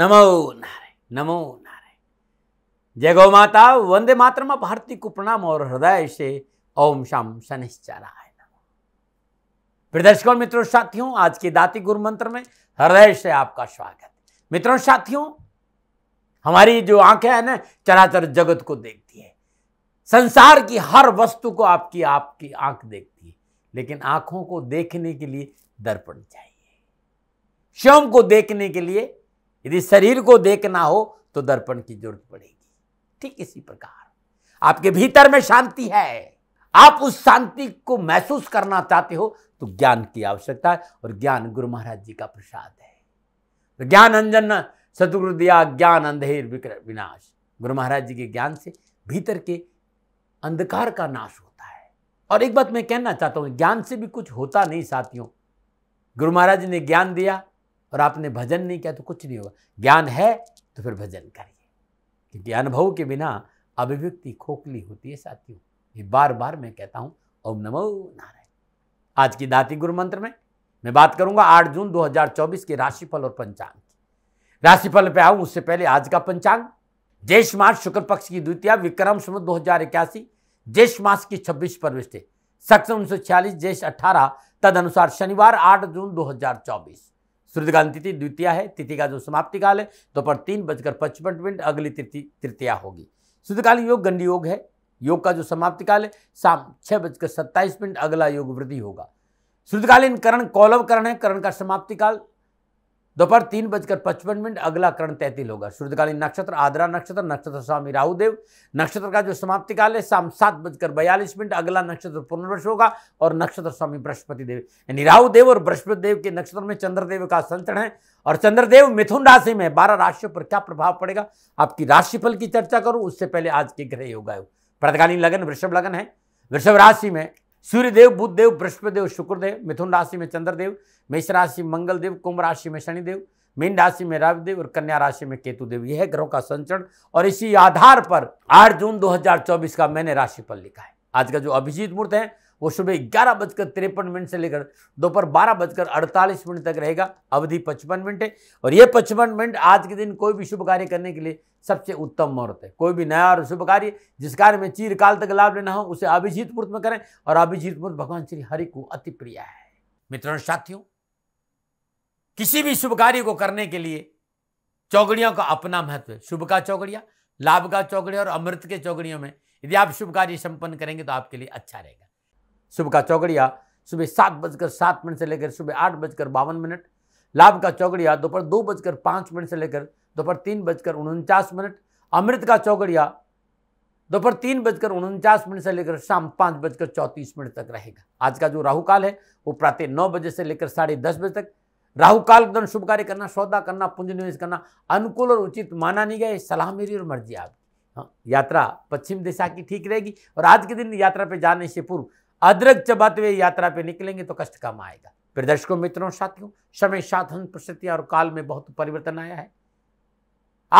नमो नारायण नमो नारायण जय गौ माता वंदे मातरमा भारती को प्रणाम और हृदय से ओम शाम शनिश्चराय प्रिय दर्शकों मित्रों साथियों आज के दाती गुरु मंत्र में हृदय से आपका स्वागत मित्रों साथियों हमारी जो आंखें हैं ना चराचर जगत को देखती है संसार की हर वस्तु को आपकी आपकी आंख देखती है लेकिन आंखों को देखने के लिए दर्पण चाहिए स्वयं को देखने के लिए यदि शरीर को देखना हो तो दर्पण की जरूरत पड़ेगी ठीक इसी प्रकार आपके भीतर में शांति है आप उस शांति को महसूस करना चाहते हो तो ज्ञान की आवश्यकता है और ज्ञान गुरु महाराज जी का प्रसाद है तो ज्ञान अंजन सतगुरु दिया ज्ञान अंधेर विनाश गुरु महाराज जी के ज्ञान से भीतर के अंधकार का नाश होता है और एक बात मैं कहना चाहता हूँ ज्ञान से भी कुछ होता नहीं साथियों गुरु महाराज ने ज्ञान दिया और आपने भजन नहीं किया तो कुछ नहीं होगा ज्ञान है तो फिर भजन करिए क्योंकि अनुभव के बिना अभिव्यक्ति खोखली होती है साथियों ये बार बार मैं कहता हूँ ओम नमो नारायण आज की दाती गुरु मंत्र में मैं बात करूंगा 8 जून 2024 के राशिफल और पंचांग की राशिफल पे आऊ उससे पहले आज का पंचांग जैश मास शुक्ल पक्ष की द्वितीय विक्रम सम दो हजार इक्यासी जैश मास की छब्बीस प्रविष्टि सक्ष उन्नीस सौ छियालीस ज्येष्ठ अठारह तद अनुसार शनिवार आठ जून दो हजार चौबीस सूर्यकाल तिथि द्वितीय है तिथि का जो समाप्ति काल है दोपहर तो तीन बजकर पचपन मिनट अगली तिथि तृतीया होगी सूर्यकाल योग गंड योग है योग का जो समाप्ति काल है शाम छः बजकर सत्ताईस मिनट अगला योग वृद्धि होगा सूर्यकालीन करण कौलव करण है करण का समाप्ति काल दोपहर तीन बजकर पचपन मिनट अगला करण तैतील होगा सूर्यकालीन नक्षत्र आदरा नक्षत्र नक्षत्र स्वामी राहुदेव नक्षत्र का जो समाप्ति काल है शाम सात बजकर बयालीस मिनट अगला नक्षत्र पुनर्वश होगा और नक्षत्र स्वामी बृहस्पति देव यानी राहुदेव और बृहस्पति देव के नक्षत्र में चंद्रदेव का संचरण है और चंद्रदेव मिथुन राशि में बारह राशियों पर क्या प्रभाव पड़ेगा आपकी राशिफल की चर्चा करूँ उससे पहले आज के ग्रह योग प्रतकालीन लगन वृषभ लगन है वृषभ राशि में सूर्यदेव बुद्धदेव बृहस्पतिदेव शुक्रदेव मिथुन राशि में चंद्रदेव मेष राशि में मंगलदेव कुंभ राशि में शनिदेव मीन राशि में रविदेव और कन्या राशि में केतुदेव यह ग्रहों का संचरण और इसी आधार पर 8 जून 2024 का मैंने राशिफल लिखा है आज का जो अभिजीत मुहूर्त है वो सुबह ग्यारह बजकर तिरपन मिनट से लेकर दोपहर बारह बजकर अड़तालीस मिनट तक रहेगा अवधि पचपन मिनट है और ये पचपन मिनट आज के दिन कोई भी शुभ कार्य करने के लिए सबसे उत्तम मुहूर्त है कोई भी नया और शुभ कार्य जिस कार्य में चीरकाल तक लाभ लेना हो उसे अभिजीत मुहूर्त में करें और अभिजीत मुहूर्त भगवान श्री हरि को अति प्रिय है मित्रों साथियों किसी भी शुभ कार्य को करने के लिए चौगड़ियों का अपना महत्व है शुभ का चौगड़िया लाभ का चौगड़िया और अमृत के चौगड़ियों में यदि आप शुभ कार्य संपन्न करेंगे तो आपके लिए अच्छा रहेगा सुबह का चौकड़िया सुबह सात बजकर सात मिनट से लेकर सुबह आठ बजकर बावन मिनट लाभ का चौकड़िया दोपहर दो बजकर पाँच मिनट से लेकर दोपहर तीन बजकर उनचास मिनट अमृत का चौकड़िया दोपहर तीन बजकर उनचास मिनट से लेकर शाम पाँच बजकर चौंतीस मिनट तक रहेगा आज का जो राहु काल है वो प्रातः नौ बजे से लेकर साढ़े दस बजे तक राहु काल दौरान शुभ कार्य करना सौदा करना पूंजी निवेश करना अनुकूल और उचित माना नहीं गया सलाह मेरी और मर्जी आपकी हाँ यात्रा पश्चिम दिशा की ठीक रहेगी और आज के दिन यात्रा पर जाने से पूर्व अदरक चबाते हुए यात्रा पे निकलेंगे तो कष्ट कम आएगा फिर दर्शकों मित्रों साथियों समय साधन प्रस्तुति और काल में बहुत परिवर्तन आया है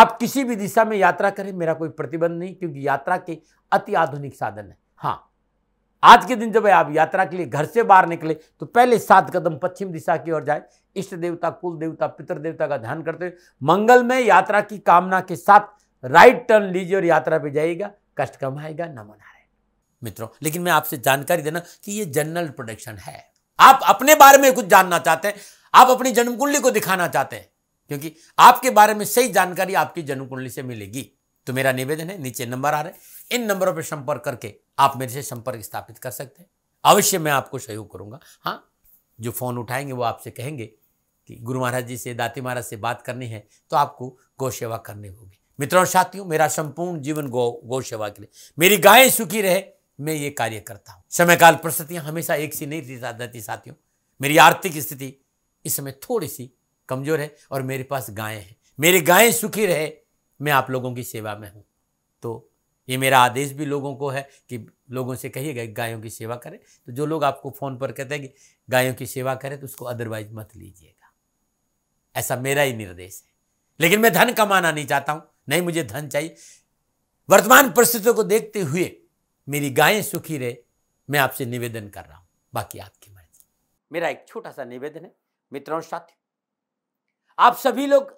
आप किसी भी दिशा में यात्रा करें मेरा कोई प्रतिबंध नहीं क्योंकि यात्रा के अति आधुनिक साधन है हाँ आज के दिन जब आप यात्रा के लिए घर से बाहर निकले तो पहले सात कदम पश्चिम दिशा की ओर जाए इष्ट देवता कुल देवता पितर देवता का ध्यान करते हुए मंगल में यात्रा की कामना के साथ राइट टर्न लीजिए और यात्रा पे जाइएगा कष्ट कम आएगा नमन आएगा मित्रों लेकिन मैं आपसे जानकारी देना कि ये जनरल प्रोडक्शन है आप अपने बारे में कुछ जानना चाहते हैं आप अपनी जन्म कुंडली को दिखाना चाहते हैं क्योंकि आपके बारे में सही जानकारी आपकी जन्म कुंडली से मिलेगी तो मेरा निवेदन है नीचे नंबर आ रहे हैं इन नंबरों पर संपर्क करके आप मेरे से संपर्क स्थापित कर सकते हैं अवश्य मैं आपको सहयोग करूंगा हाँ जो फ़ोन उठाएंगे वो आपसे कहेंगे कि गुरु महाराज जी से दाती महाराज से बात करनी है तो आपको गौ सेवा करनी होगी मित्रों और साथियों मेरा संपूर्ण जीवन गौ गौ सेवा के लिए मेरी गायें सुखी रहे मैं ये कार्य करता हूँ समयकाल परिस्थितियाँ हमेशा एक सी नहीं रहती साथियों मेरी आर्थिक स्थिति इस समय थोड़ी सी कमज़ोर है और मेरे पास गायें हैं मेरी गायें सुखी रहे मैं आप लोगों की सेवा में हूँ तो ये मेरा आदेश भी लोगों को है कि लोगों से कहिएगा गायों की सेवा करें तो जो लोग आपको फ़ोन पर कहते हैं कि गायों की सेवा करें तो उसको अदरवाइज मत लीजिएगा ऐसा मेरा ही निर्देश है लेकिन मैं धन कमाना नहीं चाहता हूँ नहीं मुझे धन चाहिए वर्तमान परिस्थितियों को देखते हुए मेरी गायें सुखी रहे मैं आपसे निवेदन कर रहा हूं बाकी आपकी मर्जी मेरा एक छोटा सा निवेदन है मित्रों साथियों आप सभी लोग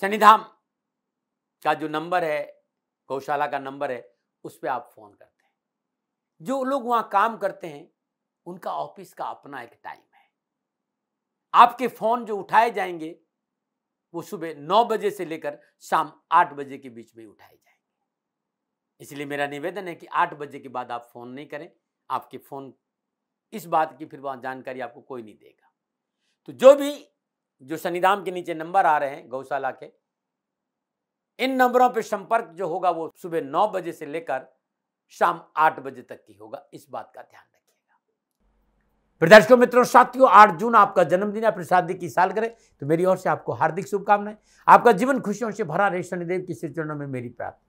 शनिधाम का जो नंबर है गौशाला का नंबर है उस पर आप फ़ोन करते हैं जो लोग वहां काम करते हैं उनका ऑफिस का अपना एक टाइम है आपके फ़ोन जो उठाए जाएंगे वो सुबह नौ बजे से लेकर शाम आठ बजे के बीच में उठाए जाएंगे इसलिए मेरा निवेदन है कि आठ बजे के बाद आप फ़ोन नहीं करें आपके फ़ोन इस बात की फिर वहाँ जानकारी आपको कोई नहीं देगा तो जो भी जो शनिधाम के नीचे नंबर आ रहे हैं गौशाला के इन नंबरों पर संपर्क जो होगा वो सुबह नौ बजे से लेकर शाम आठ बजे तक की होगा इस बात का ध्यान रखिएगा प्रदर्शकों मित्रों साथियों आठ जून आपका जन्मदिन अपने शादी की साल करें तो मेरी ओर से आपको हार्दिक शुभकामनाएं आपका जीवन खुशियों से भरा रहे शनिदेव की चरणों में मेरी प्राप्त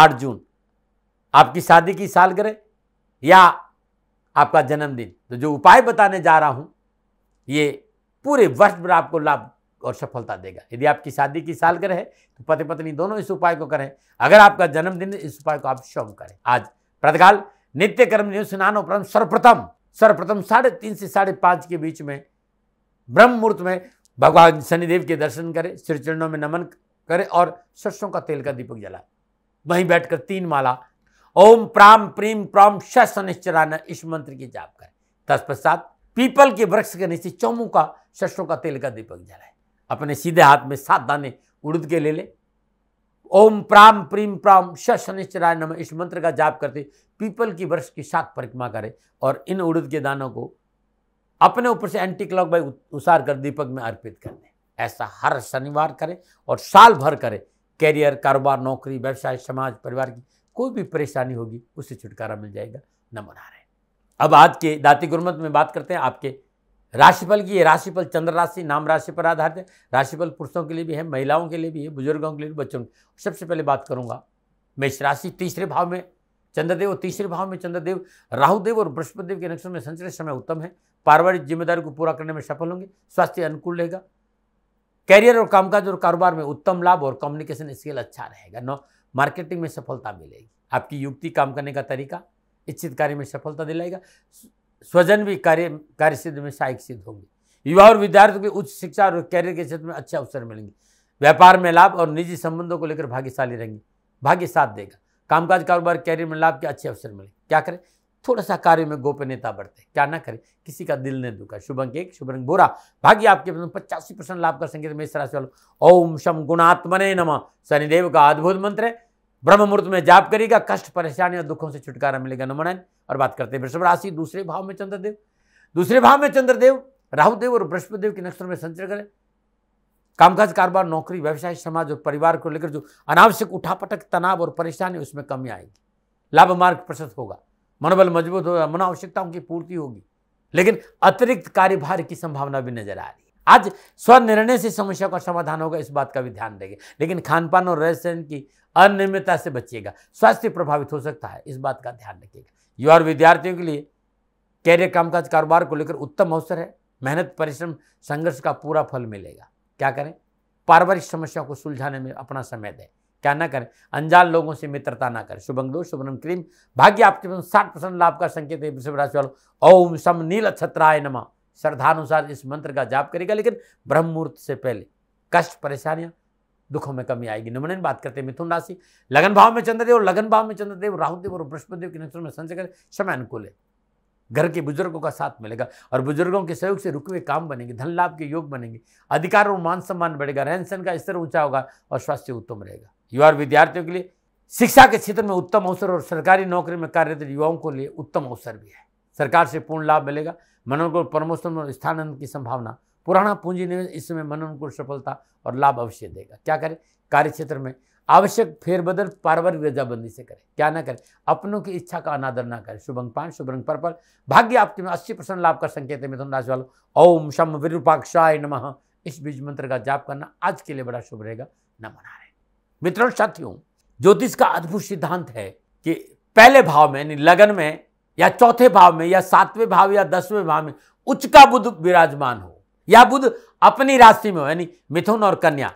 आठ जून आपकी शादी की सालगिरह या आपका जन्मदिन तो जो उपाय बताने जा रहा हूं ये पूरे वर्ष भर आपको लाभ और सफलता देगा यदि आपकी शादी की सालगिरह है तो पति पत्नी दोनों इस उपाय को करें अगर आपका जन्मदिन इस उपाय को आप स्वयं करें आज प्रतकाल नित्य कर्म न्यू स्नान उपरांत सर्वप्रथम सर्वप्रथम साढ़े तीन से साढ़े पांच के बीच में ब्रह्म मुहूर्त में भगवान शनिदेव के दर्शन करें श्री चरणों में नमन करें और सरसों का तेल का दीपक जलाए वहीं बैठकर तीन माला ओम प्राम प्रीम प्राम शनिश्चरान इस मंत्र की जाप करें तत्पश्चात पीपल के वृक्ष के नीचे चौमू का शस्त्रों का तेल का दीपक जलाए अपने सीधे हाथ में सात दाने उड़द के ले ले ओम प्राम प्रीम प्राम शनिश्चराय नम इस मंत्र का जाप करते पीपल की वृक्ष की सात परिक्रमा करें और इन उड़द के दानों को अपने ऊपर से एंटी क्लॉक बाई उसार कर दीपक में अर्पित कर दें ऐसा हर शनिवार करें और साल भर करें कैरियर कारोबार नौकरी व्यवसाय समाज परिवार की कोई भी परेशानी होगी उससे छुटकारा मिल जाएगा नमो नारायण अब आज के दाती गुरमत में बात करते हैं आपके राशिफल की ये राशिफल चंद्र राशि नाम राशि पर आधारित है राशिफल पुरुषों के लिए भी है महिलाओं के लिए भी है बुजुर्गों के लिए भी बच्चों के सबसे पहले बात करूंगा मेष राशि तीसरे भाव में चंद्रदेव और तीसरे भाव में चंद्रदेव राहुदेव और बृहस्पति देव के नक्षत्र में संचरित समय उत्तम है पारिवारिक जिम्मेदारी को पूरा करने में सफल होंगे स्वास्थ्य अनुकूल रहेगा कैरियर और कामकाज और कारोबार में उत्तम लाभ और कम्युनिकेशन स्किल अच्छा रहेगा नौ मार्केटिंग में सफलता मिलेगी आपकी युक्ति काम करने का तरीका इच्छित कार्य में सफलता दिलाएगा स्वजन भी कार्य कार्य सिद्ध में सहायक सिद्ध होंगे युवा और विद्यार्थियों की उच्च शिक्षा और कैरियर के क्षेत्र में अच्छे अवसर मिलेंगे व्यापार में लाभ और निजी संबंधों को लेकर भाग्यशाली रहेंगे भाग्य साथ देगा कामकाज कारोबार कैरियर में लाभ के अच्छे अवसर मिलेंगे क्या करें थोड़ा सा कार्य में गोपनीयता बढ़ते क्या ना करें किसी का दिल ने दुखा शुभ अंक एक शुभ रंग बोरा भाग्य आपके पचासी परसेंट लाभ कर संगीत मेष राशि वालों ओम शम गुणात्मने नम शनिदेव का अद्भुत मंत्र है ब्रह्म मुहूर्त में जाप करेगा कष्ट परेशानी और दुखों से छुटकारा मिलेगा नमनायन और बात करते हैं वृषभ राशि दूसरे भाव में चंद्रदेव दूसरे भाव में चंद्रदेव राहुदेव और बृहस्पतिदेव के नक्षत्र में संचय करें कामकाज कारोबार नौकरी व्यवसाय समाज और परिवार को लेकर जो अनावश्यक उठापटक तनाव और परेशानी उसमें कमी आएगी लाभ मार्ग प्रशस्त होगा मनोबल मजबूत होगा आवश्यकताओं की पूर्ति होगी लेकिन अतिरिक्त कार्यभार की संभावना भी नजर आ रही है आज स्वनिर्णय से समस्या का समाधान होगा इस बात का भी ध्यान देंगे लेकिन खान पान और रहन की अनियमितता से बचिएगा स्वास्थ्य प्रभावित हो सकता है इस बात का ध्यान रखिएगा युवा और विद्यार्थियों के लिए कैरियर कामकाज कारोबार को लेकर उत्तम अवसर है मेहनत परिश्रम संघर्ष का पूरा फल मिलेगा क्या करें पारिवारिक समस्याओं को सुलझाने में अपना समय दें क्या ना करें अनजान लोगों से मित्रता ना करें दो शुभनम क्रीम भाग्य आपके पास साठ परसेंट लाभ का संकेत है वृषभ राशि वालों ओम सम नील छत्राय नमा श्रद्धानुसार इस मंत्र का जाप करेगा लेकिन ब्रह्म मुहूर्त से पहले कष्ट परेशानियां दुखों में कमी आएगी नमन बात करते हैं मिथुन राशि लगन भाव में चंद्रदेव और लगन भाव में चंद्रदेव राहुदेव और बृहस्पतिदेव के नेतृत्व में संचय करें समय अनुकूल है घर के बुजुर्गों का साथ मिलेगा और बुजुर्गों के सहयोग से रुके हुए काम बनेंगे धन लाभ के योग बनेंगे अधिकार और मान सम्मान बढ़ेगा रहन सहन का स्तर ऊंचा होगा और स्वास्थ्य उत्तम रहेगा युवा विद्यार्थियों के लिए शिक्षा के क्षेत्र में उत्तम अवसर और सरकारी नौकरी में कार्यरत युवाओं को लिए उत्तम अवसर भी है सरकार से पूर्ण लाभ मिलेगा मनोनुकूल प्रमोशन और स्थानांतरण की संभावना पुराना पूंजी निवेश इस समय मनोनुकूल सफलता और लाभ अवश्य देगा क्या करें कार्य क्षेत्र में आवश्यक फेरबदल पारिवारिक रजाबंदी से करें क्या ना करें अपनों की इच्छा का अनादर ना करें शुभ अंक पांच शुभ रंग पर्पल भाग्य आपके में अस्सी परसेंट लाभ का संकेत है मिथुन राशि वालों ओम शम विरूपाक्षाय नमः इस बीज मंत्र का जाप करना आज के लिए बड़ा शुभ रहेगा न मना रहे मित्रों साथियों ज्योतिष का अद्भुत सिद्धांत है कि पहले भाव में यानी लगन में या चौथे भाव में या सातवें भाव या दसवें भाव में उच्च का बुद्ध विराजमान हो या बुद्ध अपनी राशि में हो यानी मिथुन और कन्या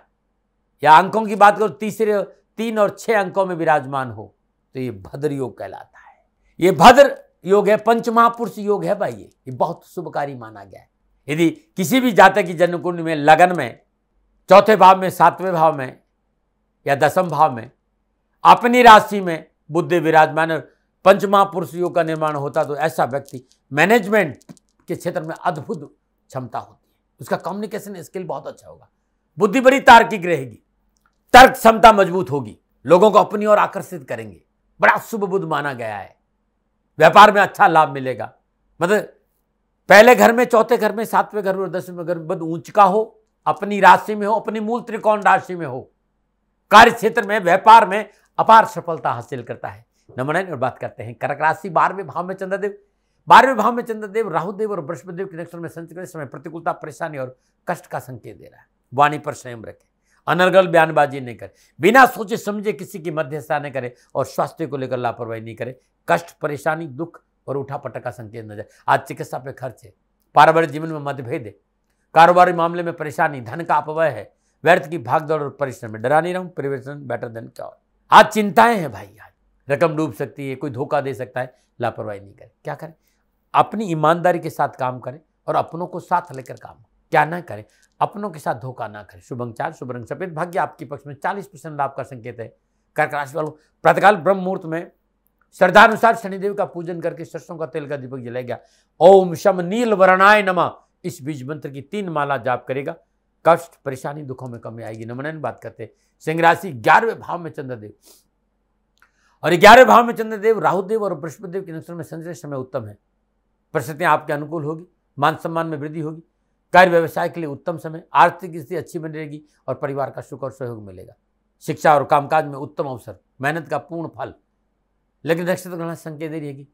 या अंकों की बात करो तीसरे तीन और छह अंकों में विराजमान हो तो ये भद्र योग कहलाता है ये भद्र योग है पंचमहापुरुष योग है भाई ये ये बहुत शुभकारी माना गया है यदि किसी भी जातक की जन्मकुंड में लगन में चौथे भाव में सातवें भाव में या दसम भाव में अपनी राशि में बुद्धि विराजमान पंच महापुरुष योग का निर्माण होता तो ऐसा व्यक्ति मैनेजमेंट के क्षेत्र में अद्भुत क्षमता होती है उसका कम्युनिकेशन स्किल बहुत अच्छा होगा बुद्धि बड़ी तार्किक रहेगी तर्क क्षमता मजबूत होगी लोगों को अपनी ओर आकर्षित करेंगे बड़ा शुभ बुद्ध माना गया है व्यापार में अच्छा लाभ मिलेगा मतलब पहले घर में चौथे घर में सातवें घर में और दसवें घर में बुद्ध मतलब ऊंच का हो अपनी राशि में हो अपनी मूल त्रिकोण राशि में हो कार्य क्षेत्र में व्यापार में अपार सफलता हासिल करता है नंबर नाइन और बात करते हैं कर्क राशि बारहवें भाव में चंद्रदेव बारहवें भाव में चंद्रदेव राहुदेव और बृहस्पतिदेव के नक्षत्र में संचित समय प्रतिकूलता परेशानी और कष्ट का संकेत दे रहा है वाणी पर संयम रखें अनर्गल बयानबाजी नहीं करें बिना सोचे समझे किसी की मध्यस्थता नहीं करें और स्वास्थ्य को लेकर लापरवाही नहीं करें कष्ट परेशानी दुख और उठापटक का संकेत नजर आज चिकित्सा पे खर्च है पारिवारिक जीवन में मतभेद है कारोबारी मामले में परेशानी धन का अपव्यय है व्यर्थ की भागदौड़ और परिश्रम में डरा नहीं रहा हूँ प्रिवेशन बेटर देन क्योर आज चिंताएं हैं भाई आज रकम डूब सकती है कोई धोखा दे सकता है लापरवाही नहीं करें क्या करें अपनी ईमानदारी के साथ काम करें और अपनों को साथ लेकर काम क्या ना करें अपनों के साथ धोखा ना करें शुभ चार शुभ रंग सफेद भाग्य आपके पक्ष में चालीस परसेंट लाभ का संकेत है कर्क राशि वालों प्रातकाल ब्रह्म मुहूर्त में श्रद्धानुसार शनिदेव का पूजन करके सरसों का तेल का दीपक जलाएगा ओम शम नील वरणाय नमा इस बीज मंत्र की तीन माला जाप करेगा कष्ट परेशानी दुखों में कमी आएगी नमनन बात करते सिंह राशि ग्यारहवें भाव में चंद्रदेव और ग्यारहवें भाव में चंद्रदेव राहुदेव और बृहस्पतिदेव के नक्षत्र में संचय समय उत्तम है परिस्थितियाँ आपके अनुकूल होगी मान सम्मान में वृद्धि होगी कार्य व्यवसाय के लिए उत्तम समय आर्थिक स्थिति अच्छी बनी रहेगी और परिवार का सुख और सहयोग मिलेगा शिक्षा और कामकाज में उत्तम अवसर मेहनत का पूर्ण फल लेकिन नक्षत्र ग्रहण संकेत दे रहेगी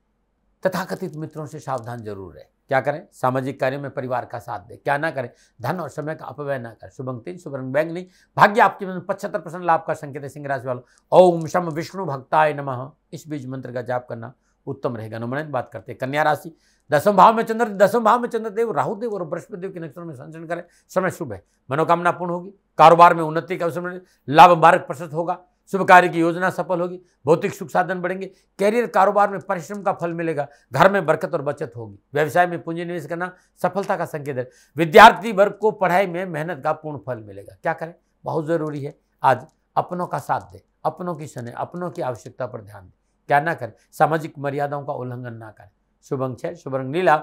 तथाकथित मित्रों से सावधान जरूर रहे क्या करें सामाजिक कार्यों में परिवार का साथ दें क्या ना करें धन और समय का अपव्यय ना करें शुभंग तीन शुभ रंग बैंक नहीं भाग्य आपके मन पचहत्तर परसेंट लाभ का संकेत है सिंह राशि वालों ओम शम विष्णु भक्ताय नमः इस बीज मंत्र का जाप करना उत्तम रहेगा नमन बात करते हैं कन्या राशि दसम भाव में चंद्र दसम भाव में चंद्रदेव राहुदेव और बृहस्पतिदेव के नक्षत्र में संचरण करें समय शुभ है मनोकामना पूर्ण होगी कारोबार में उन्नति का अवसर लाभ मार्ग प्रशस्त होगा शुभ कार्य की योजना सफल होगी भौतिक सुख साधन बढ़ेंगे कैरियर कारोबार में परिश्रम का फल मिलेगा घर में बरकत और बचत होगी व्यवसाय में पूंजी निवेश करना सफलता का संकेत है विद्यार्थी वर्ग को पढ़ाई में मेहनत का पूर्ण फल मिलेगा क्या करें बहुत ज़रूरी है आज अपनों का साथ दें अपनों की सने अपनों की आवश्यकता पर ध्यान दें क्या ना करें सामाजिक मर्यादाओं का उल्लंघन ना करें शुभ अंक है शुभ रंग नीला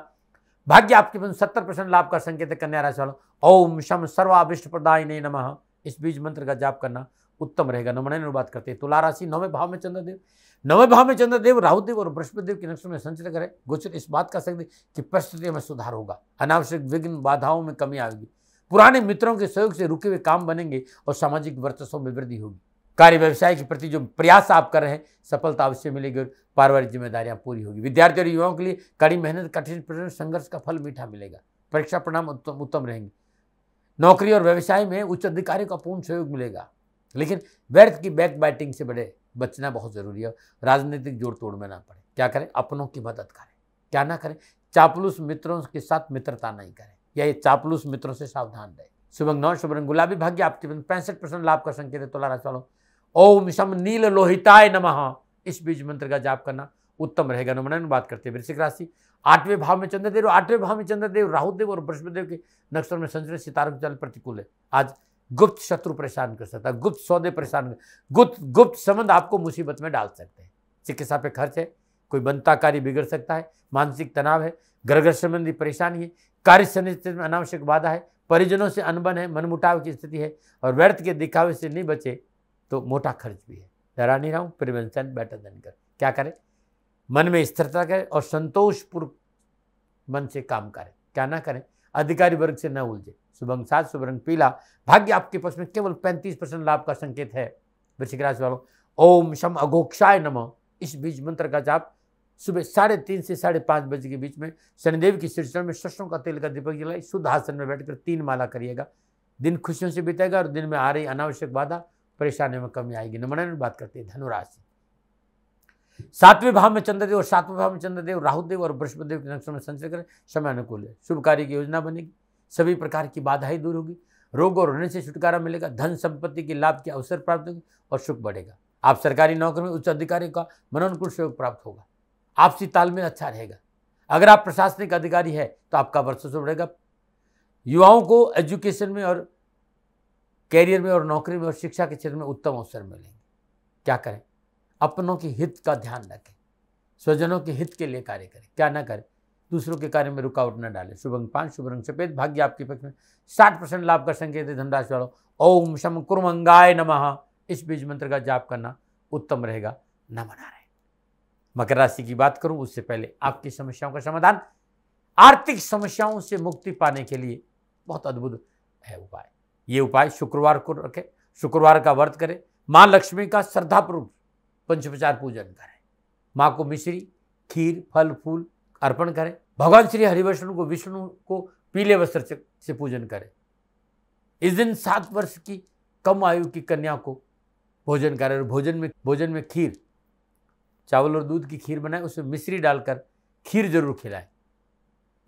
भाग्य आपके पास सत्तर परसेंट लाभ का संकेत है कन्या राशि वालों ओम शम सर्वाभिष्ट प्रदाय नमः इस बीज मंत्र का जाप करना उत्तम रहेगा नमन बात करते हैं तुला राशि नवे भाव में चंद्रदेव नवे भाव में चंद्रदेव राहुदेव और बृहस्पतिदेव के नक्षत्र में संचर करें गोचर इस बात का सकते कि परिस्थितियों में सुधार होगा अनावश्यक विघ्न बाधाओं में कमी आएगी पुराने मित्रों के सहयोग से रुके हुए काम बनेंगे और सामाजिक वर्चस्व में वृद्धि होगी कार्य व्यवसाय के प्रति जो प्रयास आप कर रहे हैं सफलता अवश्य मिलेगी और पारिवारिक जिम्मेदारियां पूरी होगी विद्यार्थी और युवाओं के लिए कड़ी मेहनत कठिन संघर्ष का फल मीठा मिलेगा परीक्षा परिणाम उत्तम उत्तम रहेंगे नौकरी और व्यवसाय में उच्च अधिकारियों का पूर्ण सहयोग मिलेगा लेकिन व्यर्थ की बैक बाइटिंग से बड़े बचना बहुत ज़रूरी है राजनीतिक जोड़ तोड़ में ना पड़े क्या करें अपनों की मदद करें क्या ना करें चापलूस मित्रों के साथ मित्रता नहीं करें या ये चापलूस मित्रों से सावधान रहे शुभंग नौ शुभ रंग गुलाबी भाग्य आपके पैंसठ परसेंट लाभ का संकेत है तुला राशि वालों ओम सम नील लोहिताय नमः इस बीज मंत्र का जाप करना उत्तम रहेगा नमन बात करते हैं वृश्चिक राशि आठवें भाव में चंद्रदेव आठवें भाव में चंद्रदेव राहुदेव और बृहस्पतिदेव के नक्षत्र में संचरित सितारों के चल प्रतिकूल है आज गुप्त शत्रु परेशान कर सकता है गुप्त सौदे परेशान कर गुप्त गुप्त संबंध आपको मुसीबत में डाल सकते हैं चिकित्सा पे खर्च है कोई बनता कार्य बिगड़ सकता है मानसिक तनाव है ग्रह संबंधी परेशानी है कार्य संस्थित में अनावश्यक बाधा है परिजनों से अनबन है मनमुटाव की स्थिति है और व्यर्थ के दिखावे से नहीं बचे तो मोटा खर्च भी है डरा नहीं रहा हूँ प्रिवेंशन बेटर देन कर क्या करें मन में स्थिरता करें और संतोषपूर्वक मन से काम करें क्या ना करें अधिकारी वर्ग से न उलझे शुभ सात शुभ रंग पीला भाग्य आपके पक्ष में केवल पैंतीस परसेंट लाभ का संकेत है वृश्चिक राशि वालों ओम शम अघोक्षाय नम इस बीज मंत्र का जाप सुबह साढ़े तीन से साढ़े पाँच बजे के बीच में शनिदेव की शीर्षण में सरसों का तेल का दीपक जलाई शुद्ध आसन में बैठकर तीन माला करिएगा दिन खुशियों से बीतेगा और दिन में आ रही अनावश्यक बाधा परेशानियों में कमी आएगी नमन बात करते हैं धनुराशि सातवें भाव में चंद्रदेव और सातवें भाव में चंद्रदेव राहुदेव और बृहस्पतिदेव के नक्षत्र में संचय करें समय अनुकूल है शुभ कार्य की योजना बनेगी सभी प्रकार की बाधाएं दूर होगी रोग और ऋण से छुटकारा मिलेगा धन संपत्ति के लाभ के अवसर प्राप्त होंगे और सुख बढ़ेगा आप सरकारी नौकरी में उच्च अधिकारी का मनोनुकूल सहयोग प्राप्त होगा आपसी तालमेल अच्छा रहेगा अगर आप प्रशासनिक अधिकारी है तो आपका वर्चस्व बढ़ेगा युवाओं को एजुकेशन में और कैरियर में और नौकरी में और शिक्षा के क्षेत्र में उत्तम अवसर मिलेंगे क्या करें अपनों के हित का ध्यान रखें स्वजनों के हित के लिए कार्य करें क्या ना करें दूसरों के कार्य में रुकावट न डालें शुभ रंग पान शुभ रंग सफेद भाग्य आपके पक्ष में साठ परसेंट लाभ का संकेत है धनराशि वालों ओम शम कुरंगाय नम इस बीज मंत्र का जाप करना उत्तम रहेगा न मना रहे मकर राशि की बात करूं उससे पहले आपकी समस्याओं का समाधान आर्थिक समस्याओं से मुक्ति पाने के लिए बहुत अद्भुत है उपाय ये उपाय शुक्रवार को रखें शुक्रवार का व्रत करें माँ लक्ष्मी का श्रद्धापूर्वक पंचोपचार पूजन करें माँ को मिश्री खीर फल फूल अर्पण करें भगवान श्री हरिवैष्णु को विष्णु को पीले वस्त्र से पूजन करें इस दिन सात वर्ष की कम आयु की कन्या को भोजन करें और भोजन में भोजन में खीर चावल और दूध की खीर बनाए उसमें मिश्री डालकर खीर जरूर खिलाएं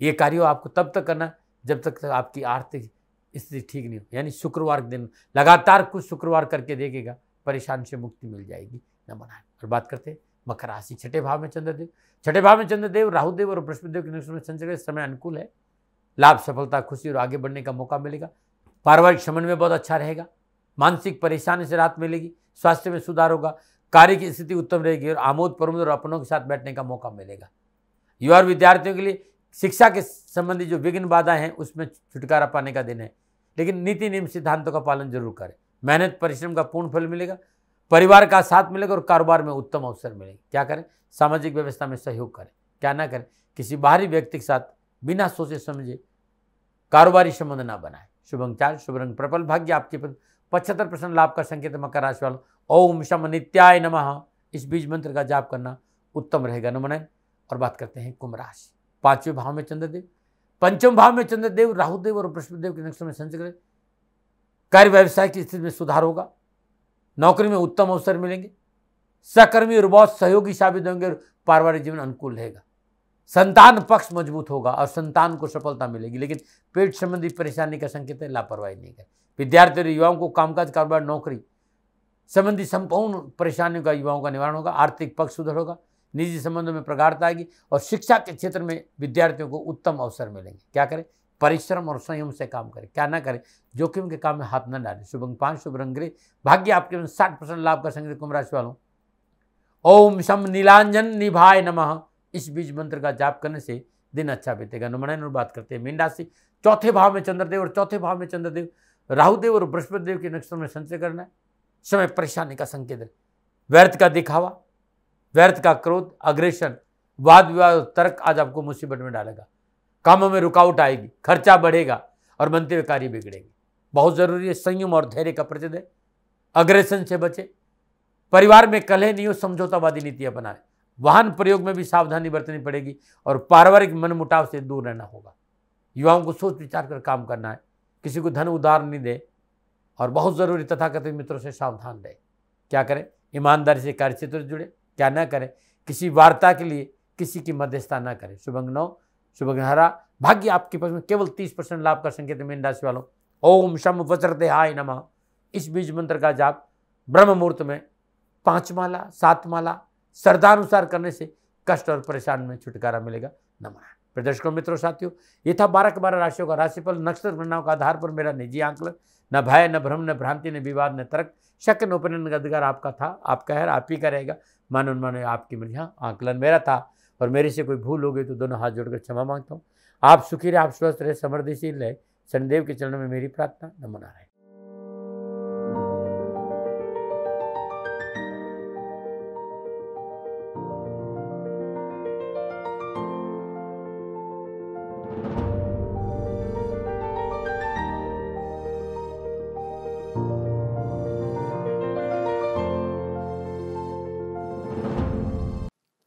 ये कार्य आपको तब तक करना जब तक तक आपकी आर्थिक स्थिति ठीक नहीं हो यानी शुक्रवार के दिन लगातार कुछ शुक्रवार करके देखेगा परेशान से मुक्ति मिल जाएगी न बनाए और बात करते हैं मकर राशि छठे भाव में चंद्रदेव छठे भाव में चंद्रदेव राहुदेव और बृहस्पतिदेव के नेतृत्व में संचरण समय अनुकूल है लाभ सफलता खुशी और आगे बढ़ने का मौका मिलेगा पारिवारिक समन में बहुत अच्छा रहेगा मानसिक परेशानी से राहत मिलेगी स्वास्थ्य में सुधार होगा कार्य की स्थिति उत्तम रहेगी और आमोद प्रमोद और अपनों के साथ बैठने का मौका मिलेगा युवा और विद्यार्थियों के लिए शिक्षा के संबंधी जो विघ्न बाधाएं हैं उसमें छुटकारा पाने का दिन है लेकिन नीति नियम सिद्धांतों का पालन जरूर करें मेहनत परिश्रम का पूर्ण फल मिलेगा परिवार का साथ मिलेगा और कारोबार में उत्तम अवसर मिलेंगे क्या करें सामाजिक व्यवस्था में सहयोग करें क्या ना करें किसी बाहरी व्यक्ति के साथ बिना सोचे समझे कारोबारी संबंध ना बनाए शुभ चार शुभ रंग प्रबल भाग्य आपके पचहत्तर परसेंट लाभ का संकेत मकर राशि वालों ओम शम नित्याय नम इस बीज मंत्र का जाप करना उत्तम रहेगा नमन और बात करते हैं कुंभ राशि पांचवें भाव में चंद्रदेव पंचम भाव में चंद्रदेव राहुदेव और बृहस्पतिदेव के नक्शे में संचय करें कार्य व्यवसाय की स्थिति में सुधार होगा नौकरी में उत्तम अवसर मिलेंगे सहकर्मी और बहुत सहयोगी साबित होंगे और पारिवारिक जीवन अनुकूल रहेगा संतान पक्ष मजबूत होगा और संतान को सफलता मिलेगी लेकिन पेट संबंधी परेशानी का संकेत है लापरवाही नहीं करें विद्यार्थी और युवाओं को कामकाज कारोबार नौकरी संबंधी संपूर्ण परेशानियों का युवाओं का निवारण होगा आर्थिक पक्ष सुधर होगा निजी संबंधों में प्रगाढ़ता आएगी और शिक्षा के क्षेत्र में विद्यार्थियों को उत्तम अवसर मिलेंगे क्या करें परिश्रम और संयम से काम करें क्या ना करें जोखिम के काम में हाथ न डालें शुभंग पांच शुभ रंग्रे भाग्य आपके में साठ परसेंट लाभ का संग्रह कुंभ राशि वालों ओम सम नीलांजन निभाए नमः इस बीज मंत्र का जाप करने से दिन अच्छा बीतेगा नमन और बात करते हैं मीन राशि चौथे भाव में चंद्रदेव और चौथे भाव में चंद्रदेव राहुदेव और बृहस्पति देव के नक्षत्र में संचय करना है समय परेशानी का संकेत है व्यर्थ का दिखावा व्यर्थ का क्रोध अग्रेशन वाद विवाद तर्क आज आपको मुसीबत में डालेगा कामों में रुकावट आएगी खर्चा बढ़ेगा और मंत्री कार्य बिगड़ेंगे बहुत ज़रूरी है संयम और धैर्य का प्रतिदय अग्रेसन से बचे परिवार में कलह नहीं हो समझौतावादी नीति अपनाएं वाहन प्रयोग में भी सावधानी बरतनी पड़ेगी और पारिवारिक मनमुटाव से दूर रहना होगा युवाओं को सोच विचार कर काम करना है किसी को धन उधार नहीं दे और बहुत ज़रूरी तथाकथित मित्रों से सावधान रहे क्या करें ईमानदारी से कार्यक्षेत्र से जुड़े क्या ना करें किसी वार्ता के लिए किसी की मध्यस्थता ना करें शुभंग नौ शुभग्रहरा भाग्य आपके पास में केवल तीस परसेंट लाभ का संकेत मीन राशि वालों ओम शम वज्रते हाय नम इस बीज मंत्र का जाप ब्रह्म मुहूर्त में पांच माला सात माला श्रद्धानुसार करने से कष्ट और परेशान में छुटकारा मिलेगा नमः प्रदर्शकों मित्रों साथियों ये था बारह के बारह राशियों का राशिफल नक्षत्र गणनाओं का आधार पर मेरा निजी आंकलन न भय न भ्रम न भ्रांति न विवाद न तर्क शक न उपनयन का अधिकार आपका था आपका है आप ही का रहेगा मानो मानो आपकी मिल यहाँ आंकलन मेरा था और मेरे से कोई भूल हो गई तो दोनों हाथ जोड़कर क्षमा मांगता हूँ आप सुखी रहे आप स्वस्थ रहे समृद्धिशील रहे शनिदेव के चरणों में मेरी प्रार्थना नमो रहे